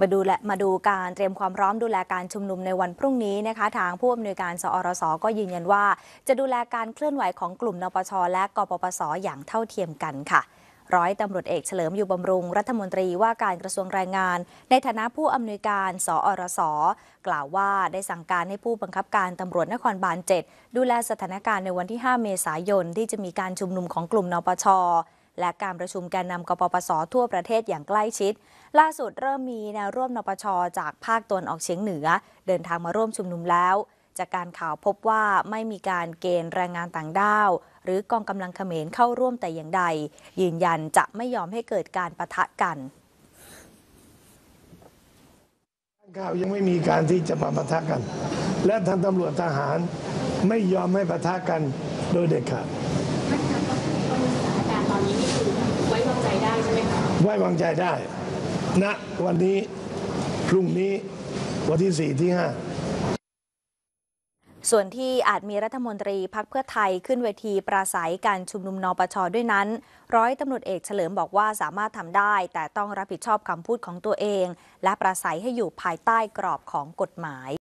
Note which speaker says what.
Speaker 1: มาดูและมาดูการเตรียมความพร้อมดูแลการชุมนุมในวันพรุ่งนี้นะคะ ทางผู้อำนวยการสอรสก็ยืนยันว่า จะดูแลการเคลื่อนไหวของกลุ่มนปชและกปปสอย่างเท่าเทียมกันค่ะ ร้อยตำรวจเอกเฉลิมอยู่บำรุง รัฐมนตรีว่าการกระทรวงแรงงาน ในฐานะผู้อำนวยการสอรสกล่าวว่าได้สั่งการให้ผู้บังคับการตำรวจนครบาล7ดูแลสถานการณ์ในวันที่ 5 เมษายนที่จะมีการชุมนุมของกลุ่มนปชและการประชุมแกนนำกปปสทั่วประเทศอย่างใกล้ชิด ล่าสุดเริ่มมีแนวร่วมนปชจากภาคตะวันออกเฉียงเหนือ เดินทางมาร่วมชุมนุมแล้ว จากการข่าวพบว่าไม่มีการเกณฑ์แรงงานต่างด้าว หรือกองกำลังเขมรเข้าร่วมแต่อย่างใด ยืนยันจะไม่ยอมให้เกิดการประทะกัน
Speaker 2: ข่าวยังไม่มีการที่จะมาปะทะกัน และทางตำรวจทหารไม่ยอมให้ประทะกันโดยเด็ดขาดไว้วางใจได้ณนะวันนี้ พรุ่งนี้ วันที่สี่ที่ห้า
Speaker 1: ส่วนที่อาจมีรัฐมนตรีพักเพื่อไทยขึ้นเวทีปราศัยการชุมนุมนปชด้วยนั้น ร้อยตำรวจเอกเฉลิมบอกว่าสามารถทำได้ แต่ต้องรับผิดชอบคำพูดของตัวเอง และปราศัยให้อยู่ภายใต้กรอบของกฎหมาย